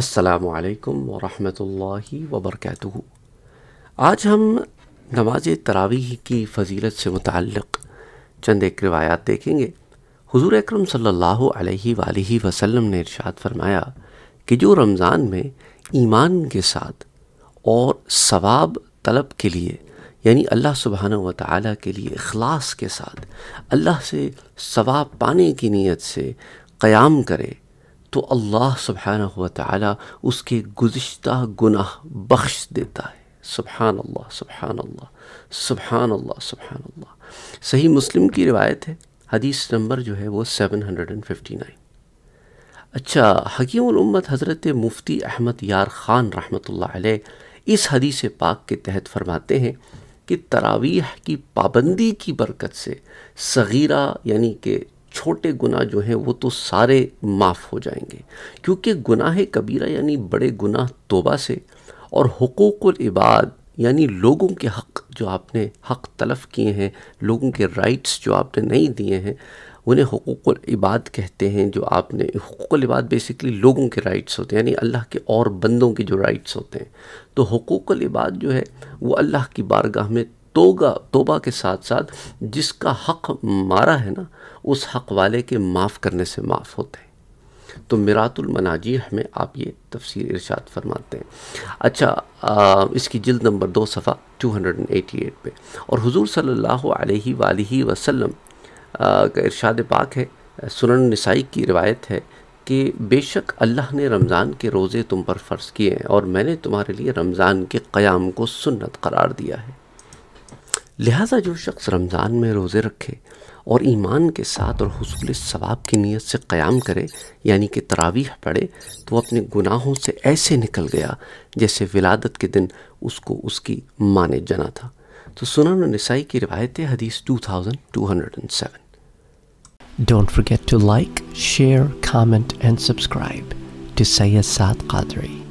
असलकम वरहि वबरक आज हम नमाज तरावी की फजीलत से मुतक़ चंद एक रवायात देखेंगे हजूर अक्रम सल्लल्लाहु वसलम ने इरशाद फरमाया कि जो रमज़ान में ईमान के साथ और सवाब तलब के लिए यानी अल्लाह सुबहान व ताली के लिए अखलास के साथ अल्लाह से सवाब पाने की नीयत से क़याम करे तो अल्लाह सुबहाना हुआ ताली उसके गुज्त गुनाह बख्श देता है सुबहान अल्लाह सुबहान अल्लाह सुबहान अल्लाह सुबहान अल्लाह सही मुस्लिम की रिवायत है हदीस नंबर जो है वो seven hundred and fifty nine अच्छा हकीमत हज़रत मुफ्ती अहमद यार ख़ान रहमत इस हदीस पाक के तहत फरमाते हैं कि तरावीह की पाबंदी की बरकत से सगीरा यानी कि छोटे गुनाह जो हैं वो तो सारे माफ़ हो जाएंगे क्योंकि गुनाह कबीरा यानी बड़े गुनाह तोबा से और हकूक़ुल इबाद यानी लोगों के हक़ जो आपने हक़ तलफ़ किए हैं लोगों के राइट्स जो आपने नहीं दिए हैं उन्हें हकूक़ल इबाद कहते हैं जो आपने हकूक़ुल इबाद बेसिकली लोगों के राइट्स होते हैं यानी अल्लाह के और बंदों के जो राइट्स होते हैं तो हकूक़ुल इबाद जो है वो अल्लाह की बारगाह में तोगा तोबा के साथ साथ जिसका हक मारा है ना उस हक वाले के माफ़ करने से माफ़ होते हैं तो मिरातुल मनाजी हमें आप ये तफसीर इरशाद फरमाते हैं अच्छा आ, इसकी जिल्द नंबर दो सफ़ा 288 पे और हुजूर सल्लल्लाहु अलैहि वालैहि वसल्लम का इरशाद पाक है सुनन नसाई की रिवायत है कि बेशक अल्लाह ने रमज़ान के रोज़े तुम पर फ़र्ज़ किए हैं और मैंने तुम्हारे लिए रमज़ान के क़याम को सुन्नत करार दिया है लिहाजा जो शख्स रमज़ान में रोज़े रखे और ईमान के साथ और हसूल सवाब की नीयत से क़याम करे यानी कि तरावीह पढ़े तो अपने गुनाहों से ऐसे निकल गया जैसे विलादत के दिन उसको उसकी माँ ने जना था तो सुनन नसाई की रिवायत हंड्रेड हदीस 2207 don't forget to like share comment and subscribe to Syed Saad Qadri